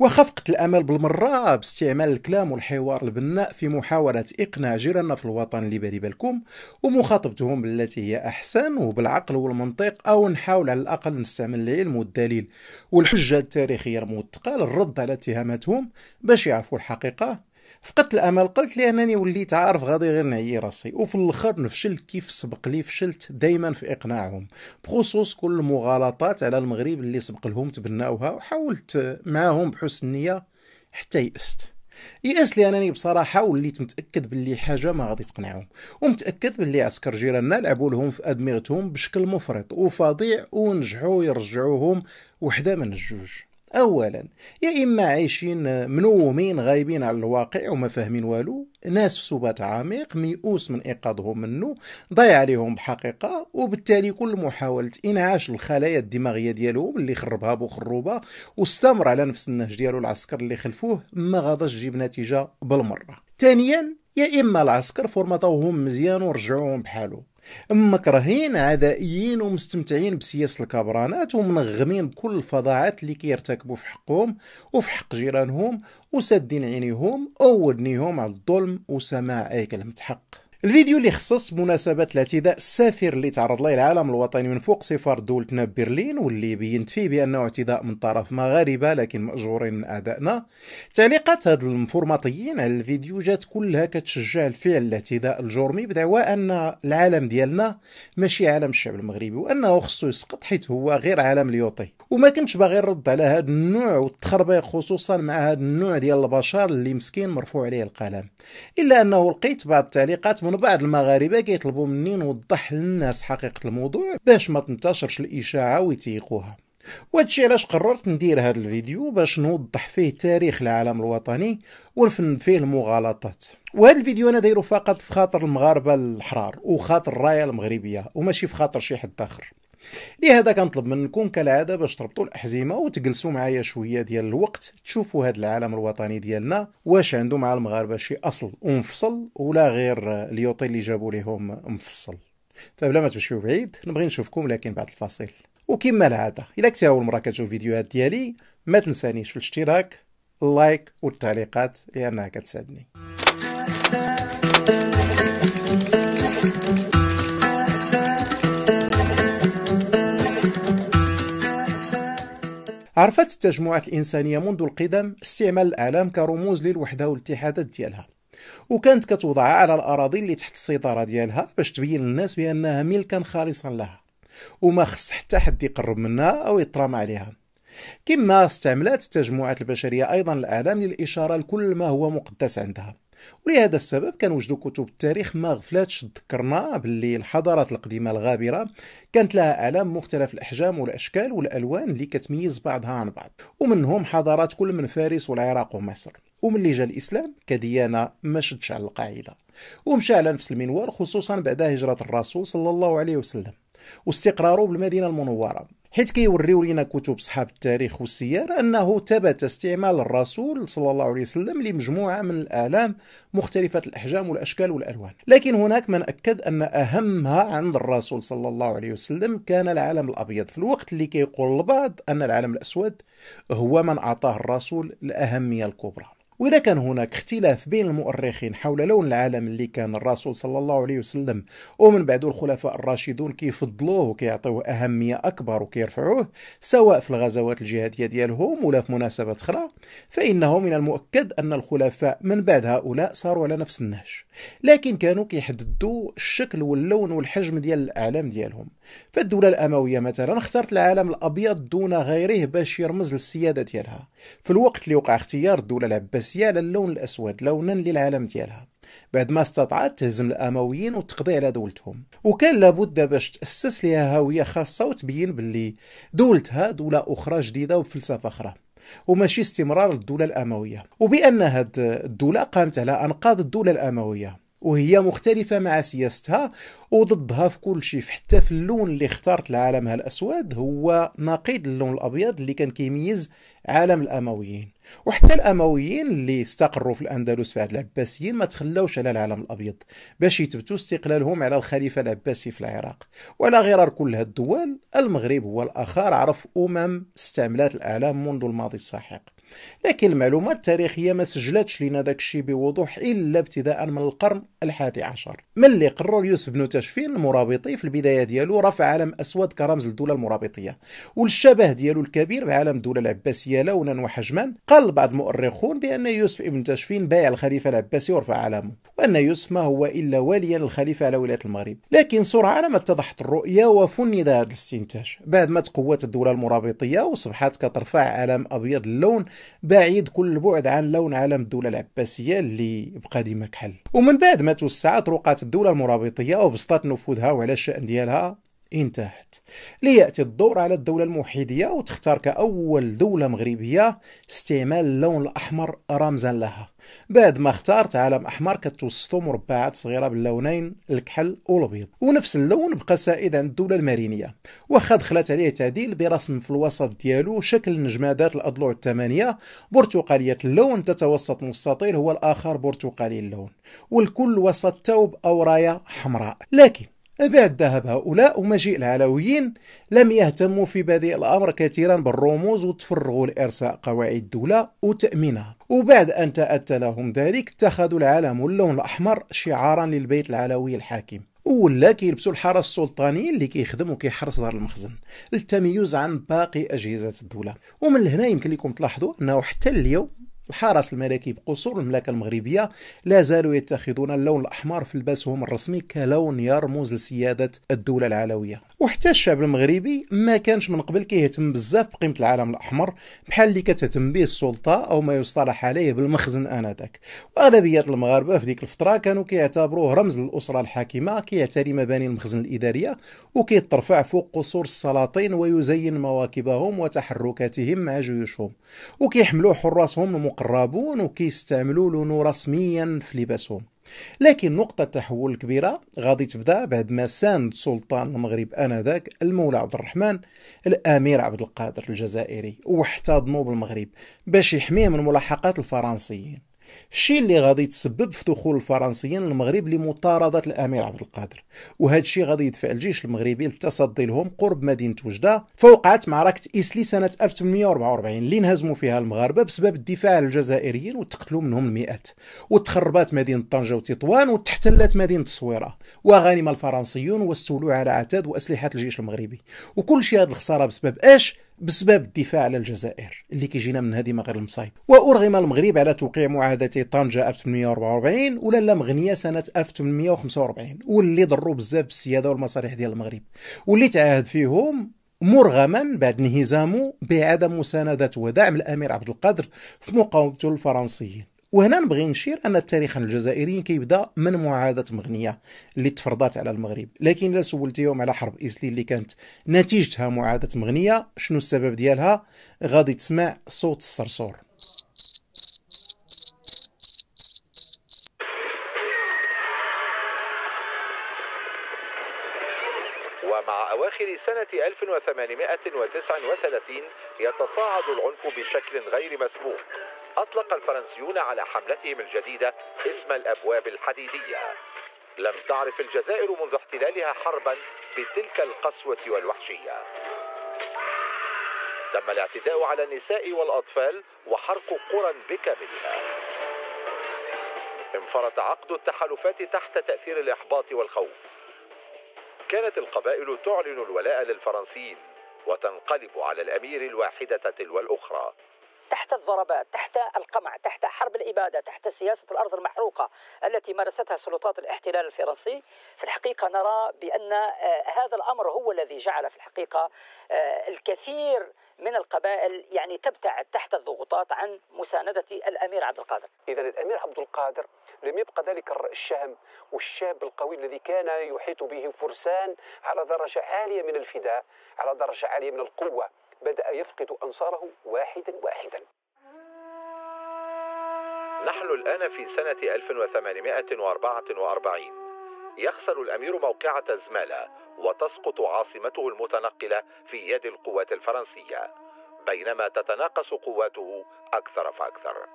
واخا الامل بالمره باستعمال الكلام والحوار البناء في محاوله اقناع جيراننا في الوطن اللي بالي بالكم ومخاطبتهم بالتي هي احسن وبالعقل والمنطق او نحاول على الاقل نستعمل العلم والدليل والحجه التاريخيه الموثقه للرد على اتهاماتهم باش يعرفوا الحقيقه فقدت الامل قلت لي انني وليت عارف غادي غير نعيي راسي وفي الاخر نفشلت كيف سبق لي فشلت دائما في اقناعهم بخصوص كل المغالطات على المغرب اللي سبق لهم تبناوها وحاولت معاهم بحسن نيه حتى يأست يأس لأنني بصراحة وليت متأكد باللي حاجة ما غادي تقنعهم ومتأكد باللي عسكر جيراننا لعبوا لهم في أدمغتهم بشكل مفرط وفظيع ونجحوا يرجعوهم وحدة من الجوج أولا يا إما عايشين منومين غايبين على الواقع وما فاهمين والو ناس في سبات عميق ميؤوس من إيقاظهم منه ضيع عليهم بحقيقة وبالتالي كل محاولة إنعاش الخلايا الدماغية ديالهم اللي خربها بخروبة واستمر على نفس النهج ديالو العسكر اللي خلفوه ما غاداش تجيب نتيجة بالمرة ثانيا يا اما العسكر فورماطوهم مزيان ورجعوهم بحالهم مكرهين عدائيين ومستمتعين بسياسة الكبرانات ومنغمين بكل الفضاعات اللي كيرتكبوا في حقهم وفي حق جيرانهم وسادين عينيهم أو ودنيهم على الظلم وسماع أي كلمة حق الفيديو اللي خصص بمناسبة الاعتداء السافر اللي تعرض له العالم الوطني من فوق سفر دولتنا ببرلين واللي بينت فيه بأنه اعتداء من طرف مغاربة لكن مأجورين من أعدائنا تعليقات هاد المفورماطيين على الفيديو جات كلها كتشجع الفعل الاعتداء الجرمي بدعوى أن العالم ديالنا ماشي عالم الشعب المغربي وأنه خصو يسقط حيت هو غير عالم ليوطي وما كنتش باغي نرد على هذا النوع والتخربيق خصوصا مع هذا النوع ديال البشر اللي مسكين مرفوع عليه القلم الا انه لقيت بعض التعليقات من بعض المغاربه كيطلبوا مني نوضح للناس حقيقه الموضوع باش ما تنتشرش الاشاعه ويتيقوها وهادشي علاش قررت ندير هذا الفيديو باش نوضح فيه تاريخ العالم الوطني ونفند فيه المغالطات وهذا الفيديو انا دايرو فقط في خاطر المغاربه الحرار وخاطر الرايه المغربيه وماشي في خاطر شي حد اخر لهذا كنطلب منكم كالعاده باش تربطوا الاحزمه وتجلسوا معايا شويه ديال الوقت تشوفوا هذا العالم الوطني ديالنا واش عنده مع المغاربه شي اصل ومفصل ولا غير اليوطي اللي جابوا لهم مفصل فبلا ما تمشيو بعيد نبغي نشوفكم لكن بعد الفاصل وكما العاده الا كنتي اول مره كتشوف الفيديوهات ديالي ما تنسانيش في الاشتراك اللايك والتعليقات لانها كتساعدني عرفت التجمعات الإنسانية منذ القدم استعمال الأعلام كرموز للوحدة والاتحادات ديالها وكانت كتوضع على الأراضي اللي تحت السيطرة ديالها باش تبين للناس بأنها ملكا خالصا لها وما خص حتى حد يقرب منها أو يطرم عليها كما استعملت التجمعات البشرية أيضا الأعلام للإشارة لكل ما هو مقدس عندها ولهذا السبب كنوجدوا كتب التاريخ ما غفلاتش تذكرنا باللي الحضارات القديمه الغابره كانت لها اعلام مختلف الاحجام والاشكال والالوان اللي كتميز بعضها عن بعض ومنهم حضارات كل من فارس والعراق ومصر وملي جا الاسلام كديانه ما شدش على القاعده ومشى على نفس المنوال خصوصا بعد هجره الرسول صلى الله عليه وسلم واستقراره بالمدينه المنوره حيت كيوريو لينا كتب صحاب التاريخ والسير انه ثبت استعمال الرسول صلى الله عليه وسلم لمجموعه من الالام مختلفه الاحجام والاشكال والالوان لكن هناك من اكد ان اهمها عند الرسول صلى الله عليه وسلم كان العالم الابيض في الوقت اللي كيقول البعض ان العالم الاسود هو من اعطاه الرسول الاهميه الكبرى وإذا كان هناك اختلاف بين المؤرخين حول لون العالم اللي كان الرسول صلى الله عليه وسلم ومن بعده الخلفاء الراشدون كيفضلوه وكيعطيوه أهمية أكبر وكيرفعوه سواء في الغزوات الجهادية ديالهم ولا في مناسبات أخرى فإنه من المؤكد أن الخلفاء من بعد هؤلاء صاروا على نفس النهج لكن كانوا كيحددوا الشكل واللون والحجم ديال الأعلام ديالهم فالدولة الأموية مثلا اختارت العالم الأبيض دون غيره باش يرمز للسيادة ديالها في الوقت اللي وقع اختيار الدولة العباسية على اللون الأسود لونا للعالم ديالها بعد ما استطاعت تهزم الامويين وتقضي على دولتهم وكان لابد باش تاسس لها هويه خاصه وتبين باللي دولتها دوله اخرى جديده وفلسفه اخرى وماشي استمرار الدوله الامويه وبان هاد الدوله قامت على انقاض الدوله الامويه وهي مختلفه مع سياستها وضدها في كل شيء حتى في اللون اللي اختارت لعالمها الاسود هو نقيض اللون الابيض اللي كان كيميز عالم الامويين وحتى الامويين اللي استقروا في الاندلس في عهد العباسيين ما تخلاوش على العالم الابيض باش يثبتوا استقلالهم على الخليفه العباسي في العراق وعلى غرار كل هاد الدول المغرب هو الاخر عرف امم استعملات الاعلام منذ الماضي الساحق لكن المعلومات التاريخية ما سجلتش لنا داك الشيء بوضوح إلا ابتداء من القرن الحادي عشر ملي قرر يوسف بن تاشفين المرابطي في البداية ديالو رفع علم أسود كرمز للدولة المرابطية والشبه ديالو الكبير بعالم الدولة العباسية لونا وحجما قال بعض المؤرخون بأن يوسف بن تاشفين بايع الخليفة العباسي ورفع علمه وأن يوسف ما هو إلا واليا للخليفة على ولاية المغرب لكن سرعان ما اتضحت الرؤية وفند هذا الاستنتاج بعد ما تقوت الدولة المرابطية وصبحت كترفع علم أبيض اللون بعيد كل البعد عن لون عالم الدولة العباسية اللي بقى ديما كحل ومن بعد ما توسعت طرقات الدولة المرابطية وبسطت نفوذها وعلى الشأن ديالها انتهت ليأتي الدور على الدولة الموحدية وتختار كأول دولة مغربية استعمال اللون الأحمر رمزا لها بعد ما اختارت علم احمر كتوسطو مربعات صغيره باللونين الكحل والابيض ونفس اللون بقى سائد عند الدوله المارينيه واخا دخلت عليه تعديل برسم في الوسط ديالو شكل نجمادات الاضلوع الثمانيه برتقاليه اللون تتوسط مستطيل هو الاخر برتقالي اللون والكل وسط ثوب او رايه حمراء لكن بعد ذهب هؤلاء ومجيء العلويين لم يهتموا في بادئ الأمر كثيرا بالرموز وتفرغوا لإرساء قواعد الدولة وتأمينها وبعد أن تأتى لهم ذلك اتخذوا العلم اللون الأحمر شعارا للبيت العلوي الحاكم ولا كيلبسوا الحرس السلطاني اللي كيخدم وكيحرس دار المخزن للتميز عن باقي اجهزه الدوله ومن هنا يمكن لكم تلاحظوا انه حتى اليوم الحرس الملكي بقصور المملكة المغربية لا زالوا يتخذون اللون الأحمر في لباسهم الرسمي كلون يرمز لسيادة الدولة العلوية وحتى الشعب المغربي ما كانش من قبل كيهتم بزاف بقيمة العالم الأحمر بحال اللي كتهتم به السلطة أو ما يصطلح عليه بالمخزن آنذاك وأغلبية المغاربة في ديك الفترة كانوا كيعتبروه رمز للأسرة الحاكمة كيعتري مباني المخزن الإدارية وكيترفع فوق قصور السلاطين ويزين مواكبهم وتحركاتهم مع جيوشهم وكيحملوا حراسهم المقربون وكيستعملوا لونو رسميا في لباسهم لكن نقطة تحول كبيرة غادي تبدا بعد ما ساند سلطان المغرب آنذاك المولى عبد الرحمن الأمير عبد القادر الجزائري واحتضنوا بالمغرب باش يحميه من ملاحقات الفرنسيين الشيء اللي غادي يتسبب في دخول الفرنسيين المغرب لمطاردة الأمير عبد القادر وهذا الشيء غادي يدفع الجيش المغربي للتصدي لهم قرب مدينة وجدة فوقعت معركة إسلي سنة 1844 اللي انهزموا فيها المغاربة بسبب الدفاع على الجزائريين وتقتلوا منهم المئات وتخربات مدينة طنجة وتطوان وتحتلت مدينة الصويرة وغنم الفرنسيون واستولوا على عتاد وأسلحة الجيش المغربي وكل شيء هذه الخسارة بسبب ايش بسبب الدفاع على الجزائر اللي كيجينا من هذه غير المصايب وأرغم المغرب على توقيع معاهدة طنجة 1844 ولا لا مغنية سنة 1845 واللي ضروا بزاف بالسيادة والمصالح ديال المغرب واللي تعاهد فيهم مرغما بعد انهزامه بعدم مساندة ودعم الأمير عبد القادر في مقاومته الفرنسيين وهنا نبغي نشير ان التاريخ الجزائري كيبدا من معاهده مغنيه اللي تفرضات على المغرب لكن الا سولتيهم على حرب اسليل اللي كانت نتيجتها معاهده مغنيه شنو السبب ديالها غادي تسمع صوت الصرصور ومع أواخر سنة 1839 يتصاعد العنف بشكل غير مسبوق أطلق الفرنسيون على حملتهم الجديدة اسم الأبواب الحديدية لم تعرف الجزائر منذ احتلالها حربا بتلك القسوة والوحشية تم الاعتداء على النساء والأطفال وحرق قرى بكاملها انفرط عقد التحالفات تحت تأثير الإحباط والخوف كانت القبائل تعلن الولاء للفرنسيين وتنقلب على الأمير الواحدة تلو الأخرى تحت الضربات تحت القمع تحت حرب الإبادة تحت سياسة الأرض المحروقة التي مارستها سلطات الاحتلال الفرنسي في الحقيقة نرى بأن آه، هذا الأمر هو الذي جعل في الحقيقة آه، الكثير من القبائل يعني تبتعد تحت الضغوطات عن مساندة الأمير عبد القادر إذا الأمير عبد القادر لم يبقى ذلك الشهم والشاب القوي الذي كان يحيط به فرسان على درجة عالية من الفداء على درجة عالية من القوة بدأ يفقد أنصاره واحدا واحدا نحن الآن في سنة 1844 يخسر الأمير موقعة زمالة وتسقط عاصمته المتنقلة في يد القوات الفرنسية بينما تتناقص قواته أكثر فأكثر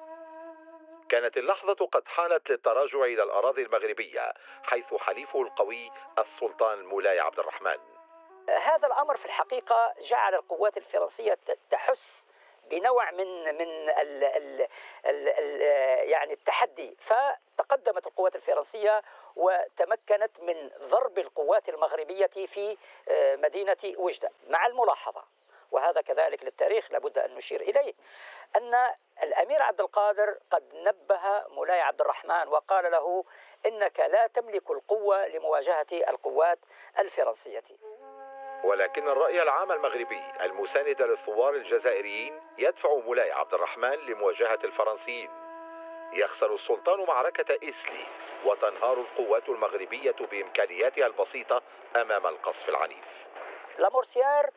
كانت اللحظة قد حانت للتراجع إلى الأراضي المغربية حيث حليفه القوي السلطان مولاي عبد الرحمن هذا الامر في الحقيقه جعل القوات الفرنسيه تحس بنوع من من ال ال الـ الـ يعني التحدي فتقدمت القوات الفرنسيه وتمكنت من ضرب القوات المغربيه في آه، مدينه وجده مع الملاحظه وهذا كذلك للتاريخ لابد ان نشير اليه ان الامير عبد القادر قد نبه مولاي عبد الرحمن وقال له انك لا تملك القوه لمواجهه القوات الفرنسيه ولكن الرأي العام المغربي المساند للثوار الجزائريين يدفع مولاي عبد الرحمن لمواجهة الفرنسيين يخسر السلطان معركة إسلي وتنهار القوات المغربية بإمكانياتها البسيطة أمام القصف العنيف لامورسيار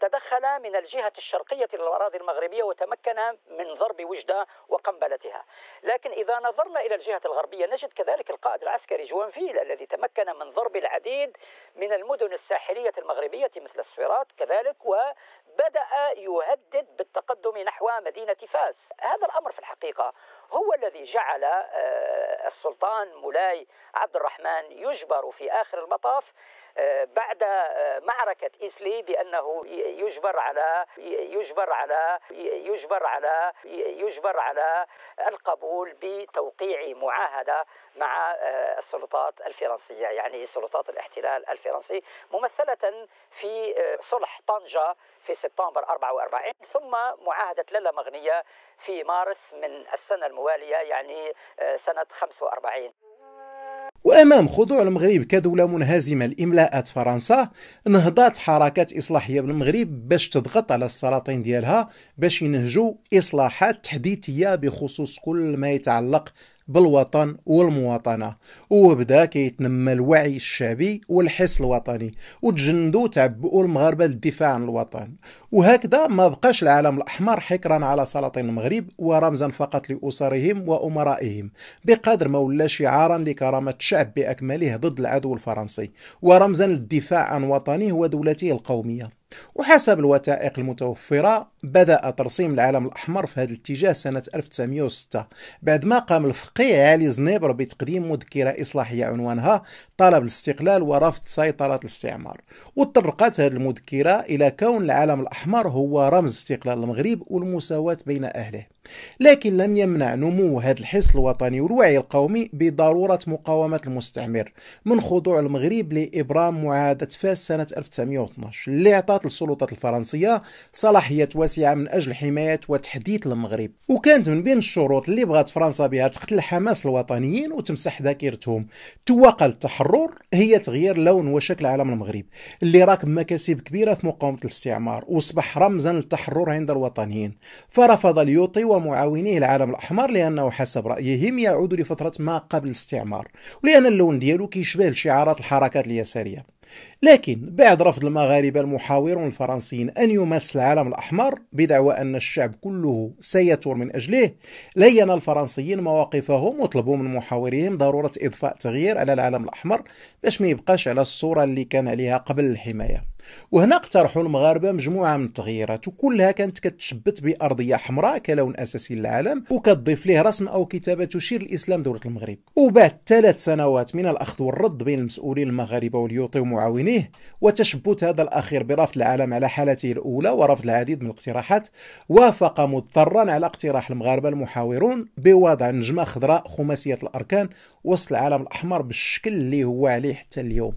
تدخل من الجهة الشرقية للأراضي المغربية وتمكن من ضرب وجدة وقنبلتها لكن إذا نظرنا إلى الجهة الغربية نجد كذلك القائد العسكري جوانفيل الذي تمكن من ضرب العديد من المدن الساحلية المغربية مثل السويرات كذلك وبدأ يهدد بالتقدم نحو مدينة فاس هذا الأمر في الحقيقة هو الذي جعل آه، السلطان مولاي عبد الرحمن يجبر في آخر المطاف بعد آه، معركة إيسلي بأنه يجبر على يجبر على يجبر على يجبر على القبول بتوقيع معاهدة مع آه، السلطات الفرنسية يعني سلطات الاحتلال الفرنسي ممثلة في آه، صلح طنجة في سبتمبر 44 ثم معاهدة للا مغنية في مارس من السنة الموالية يعني سنة 45 وأمام خضوع المغرب كدولة منهزمة لإملاءات فرنسا نهضت حركات إصلاحية بالمغرب باش تضغط على السلاطين ديالها باش ينهجوا إصلاحات تحديثية بخصوص كل ما يتعلق بالوطن والمواطنة وبدا كيتنمى الوعي الشعبي والحس الوطني وتجندوا تعبؤوا المغاربة للدفاع عن الوطن وهكذا ما بقاش العالم الأحمر حكرا على سلاطين المغرب ورمزا فقط لأسرهم وأمرائهم بقدر ما ولا شعارا لكرامة الشعب بأكمله ضد العدو الفرنسي ورمزا للدفاع عن وطنه ودولته القومية وحسب الوثائق المتوفرة بدأ ترسيم العلم الأحمر في هذا الاتجاه سنة 1906 بعدما قام الفقيه علي زنيبر بتقديم مذكرة إصلاحية عنوانها طلب الاستقلال ورفض سيطرة الاستعمار وتطرقت هذه المذكرة إلى كون العالم الأحمر هو رمز استقلال المغرب والمساواة بين أهله لكن لم يمنع نمو هذا الحس الوطني والوعي القومي بضرورة مقاومة المستعمر من خضوع المغرب لإبرام معاهدة فاس سنة 1912 اللي أعطت السلطات الفرنسية صلاحية واسعة من أجل حماية وتحديث المغرب وكانت من بين الشروط اللي بغات فرنسا بها تقتل حماس الوطنيين وتمسح ذاكرتهم تواقع التحرر هي تغيير لون وشكل علم المغرب اللي راكب مكاسب كبيرة في مقاومة الاستعمار وأصبح رمزا للتحرر عند الوطنيين فرفض اليوطي ومعاونيه العالم الاحمر لانه حسب رايهم يعود لفتره ما قبل الاستعمار ولان اللون ديالو كيشبه شعارات الحركات اليساريه لكن بعد رفض المغاربه المحاورون الفرنسيين ان يمس العالم الاحمر بدعوى ان الشعب كله سيثور من اجله لين الفرنسيين مواقفهم وطلبوا من محاوريهم ضروره اضفاء تغيير على العالم الاحمر باش ما يبقاش على الصوره اللي كان عليها قبل الحمايه وهنا اقترحوا المغاربه مجموعه من التغييرات وكلها كانت كتشبت بارضيه حمراء كلون اساسي للعالم وكتضيف ليه رسم او كتابه تشير لاسلام دوله المغرب وبعد ثلاث سنوات من الاخذ والرد بين المسؤولين المغاربه واليوطي ومعاونيه وتشبت هذا الاخير برفض العالم على حالته الاولى ورفض العديد من الاقتراحات وافق مضطرا على اقتراح المغاربه المحاورون بوضع نجمه خضراء خماسيه الاركان وسط العالم الاحمر بالشكل اللي هو عليه حتى اليوم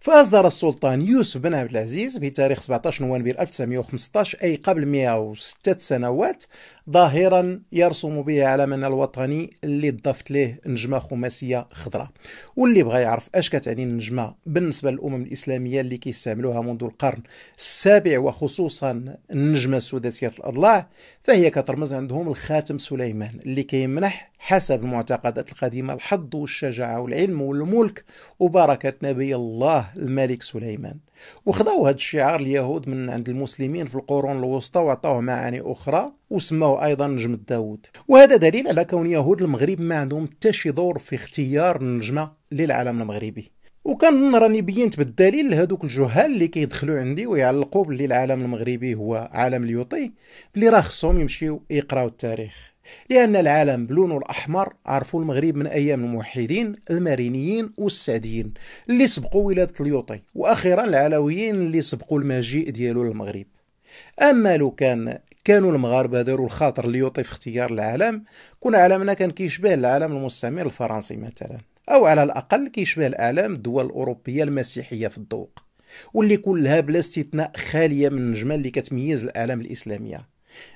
فأصدر السلطان يوسف بن عبد العزيز بتاريخ 17 نوفمبر 1915 أي قبل 106 سنوات ظاهرا يرسم به علمنا الوطني اللي ضفت ليه نجمه خماسيه خضراء واللي بغى يعرف اش كتعني النجمه بالنسبه للامم الاسلاميه اللي كيستعملوها منذ القرن السابع وخصوصا النجمه السداسيه الاضلاع فهي كترمز عندهم الخاتم سليمان اللي كيمنح حسب المعتقدات القديمه الحظ والشجاعه والعلم والملك وبركه نبي الله الملك سليمان وخذوا هذا الشعار اليهود من عند المسلمين في القرون الوسطى وعطوه معاني أخرى وسموه أيضا نجم داوود وهذا دليل على كون يهود المغرب ما عندهم حتى شي دور في اختيار النجمة للعالم المغربي وكان راني بينت بالدليل لهذوك الجهال اللي كيدخلوا عندي ويعلقوا باللي العالم المغربي هو عالم اليوطي اللي راه خصهم يمشيو يقراو التاريخ لأن العالم بلونه الأحمر عرفوا المغرب من أيام الموحدين المارينيين والسعديين اللي سبقوا ولادة اليوطي وأخيرا العلويين اللي سبقوا المجيء ديالو للمغرب أما لو كان كانوا المغاربة داروا الخاطر اليوطي في اختيار العالم كون عالمنا كان كيشبه العالم المستعمر الفرنسي مثلا أو على الأقل كيشبه الأعلام الدول الأوروبية المسيحية في الذوق واللي كلها بلا استثناء خالية من النجمة اللي كتميز الأعلام الإسلامية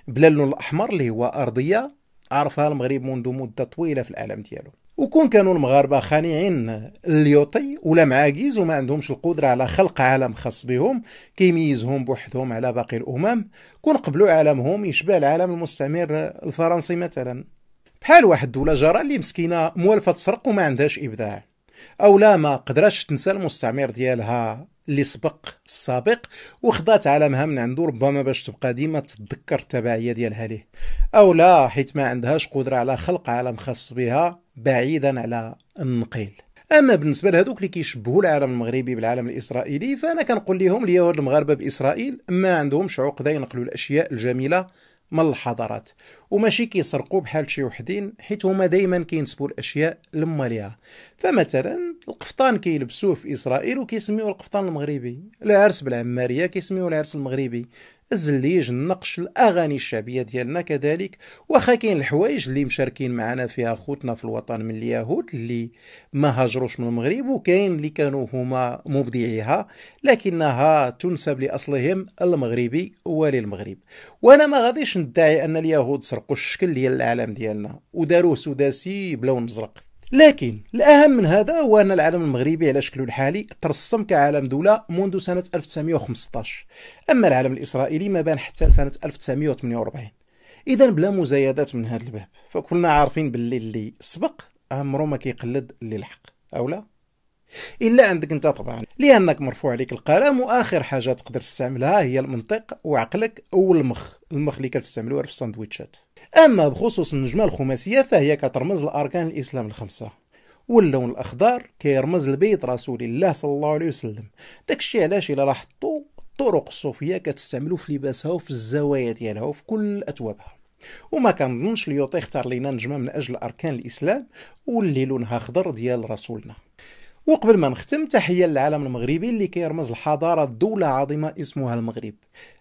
بلا اللون الأحمر اللي هو أرضية عرفها المغرب منذ مدة طويلة في الأعلام ديالو وكون كانوا المغاربة خانعين اليوطي ولا معاكيز وما عندهمش القدرة على خلق عالم خاص بهم كيميزهم بوحدهم على باقي الأمم كون قبلوا عالمهم يشبه العالم المستعمر الفرنسي مثلا بحال واحد الدولة جارة اللي مسكينة موالفة تسرق وما عندهاش إبداع أو لا ما قدرتش تنسى المستعمر ديالها اللي سبق السابق وخضات عالمها من عنده ربما باش تبقى ديما تتذكر التبعيه ديالها ليه او لا حيت ما عندهاش قدره على خلق عالم خاص بها بعيدا على النقيل اما بالنسبه لهذوك اللي كيشبهوا العالم المغربي بالعالم الاسرائيلي فانا كنقول لهم اليهود المغاربه باسرائيل ما عندهمش عقده ينقلوا الاشياء الجميله من الحضارات وماشي كيسرقوا بحال شي وحدين حيت هما دائما كينسبوا الاشياء لماليها فمثلا القفطان كيلبسوه في اسرائيل وكيسميوه القفطان المغربي العرس بالعماريه كيسميوه العرس المغربي الزليج النقش الاغاني الشعبيه ديالنا كذلك واخا كاين الحوايج اللي مشاركين معنا فيها خوتنا في الوطن من اليهود اللي ما هاجروش من المغرب وكاين اللي كانوا هما مبدعيها لكنها تنسب لاصلهم المغربي وللمغرب وانا ما غاديش ندعي ان اليهود سرقوا الشكل ديال العالم ديالنا وداروه سداسي بلون ازرق لكن الأهم من هذا هو أن العالم المغربي على شكله الحالي ترسم كعالم دولة منذ سنة 1915 أما العالم الإسرائيلي ما بان حتى سنة 1948 إذا بلا مزايدات من هذا الباب فكلنا عارفين باللي اللي سبق عمرو ما كيقلد اللي لحق أو لا الا عندك انت طبعا لانك مرفوع عليك القلم واخر حاجه تقدر تستعملها هي المنطق وعقلك او المخ المخ اللي كتستعملوه في الساندويتشات اما بخصوص النجمه الخماسيه فهي كترمز لاركان الاسلام الخمسه واللون الاخضر كيرمز لبيت رسول الله صلى الله عليه وسلم داكشي علاش الا لاحظتوا الطرق الصوفيه كتستعملو في لباسها وفي الزوايا ديالها وفي كل اثوابها وما كنظنش ليوطي اختار لينا نجمه من اجل اركان الاسلام واللي لونها اخضر ديال رسولنا وقبل ما نختم تحية للعالم المغربي اللي كيرمز الحضارة دولة عظيمة اسمها المغرب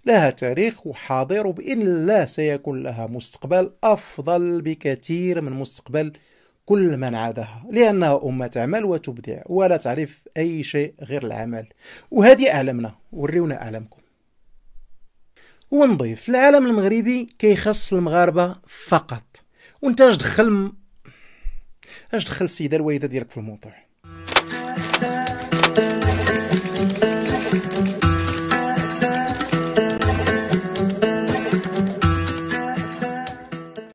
لها تاريخ وحاضر وبإذن الله سيكون لها مستقبل أفضل بكثير من مستقبل كل من عادها لأنها أمة تعمل وتبدع ولا تعرف أي شيء غير العمل وهذه أعلمنا وريونا أعلمكم ونضيف العالم المغربي كيخص المغاربة فقط وانت اش دخل اش دخل السيدة الوالدة ديالك في الموضوع